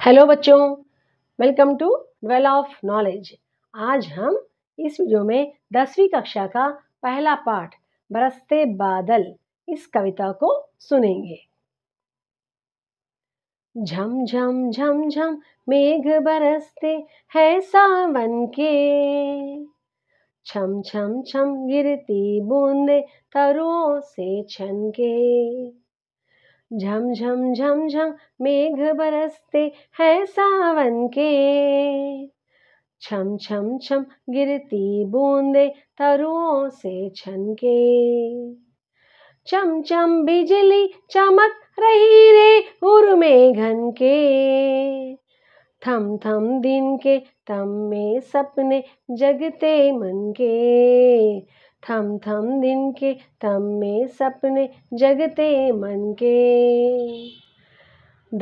hello बच्चों welcome to well of knowledge आज हम इस वीडियो में दसवीं कक्षा का पहला पाठ बरसते बादल इस कविता को सुनेंगे झम झम झम झम मेघ बरसते हैं सावन के छम छम छम गिरती बूंदे तरुओं से छनके के झम झम झम झम मेघ बरसते हैं सावन के छम छम छम गिरती बूंदे तरुओं से छनके चम चम बिजली चमक रही रे घन के थम थम दिन के तम में सपने जगते मन के थम थम दिन के थम में सपने जगते मन के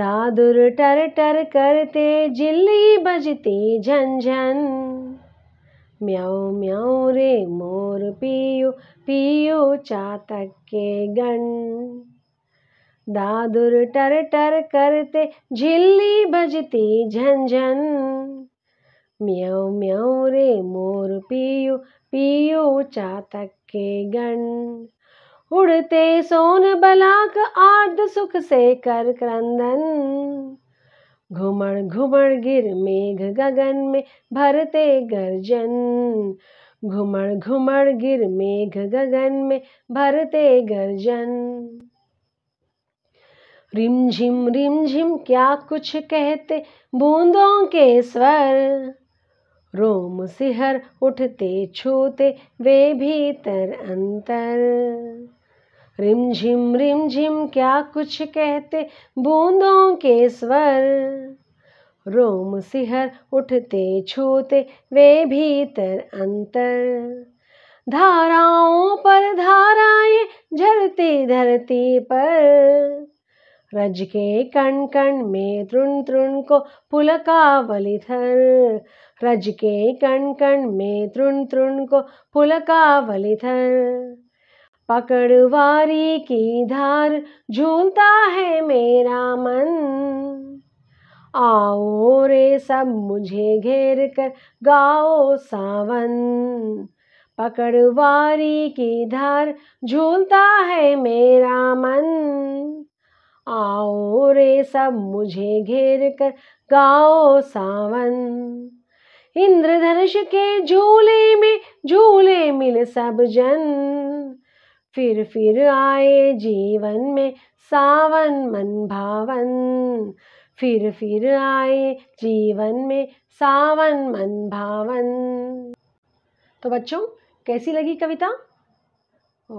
दादुर टर टर करते जिल्ली बजती झंझन म्याओ म्याओ रे मोर पियो पियो चातक के गण दादुर टर टर करते झिल्ली बजती झंझन म्याओ म्याओ रे मोर पीयु पीयु चातक के गण उड़ते सोन बलाक आर्द सुख से कर क्रंदन घुमड़ घुमड़ गिर मेघ गगन में भरते गर्जन घुमड़ घुमड़ गिर मेघ गगन में भरते गर्जन रिमझिम रिमझिम क्या कुछ कहते बूंदों के स्वर रोम सिहर उठते छूते वे भीतर अंतर रिम झिम रिम झिम क्या कुछ कहते बूंदों के स्वर रोम सिहर उठते छूते वे भीतर अंतर धाराओं पर धाराएं झरती धरती पर रज के कण कण में तृण तृण को पुलकावलिथर रज के कण कण में तृण तृण को पकड़ पकड़वारी की धार झूलता है मेरा मन आओ रे सब मुझे घेर कर गाओ सावन पकड़वारी की धार झूलता है मेरा मन आओ रे सब मुझे घेर कर गाओ सावन इंद्रधनुष के झूले में झूले मिल सब जन फिर फिर आए जीवन में सावन मन भावन फिर फिर आए जीवन में सावन मन भावन तो बच्चों कैसी लगी कविता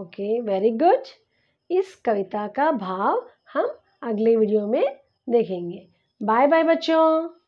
ओके वेरी गुड इस कविता का भाव हम अगले वीडियो में देखेंगे बाय बाय बच्चों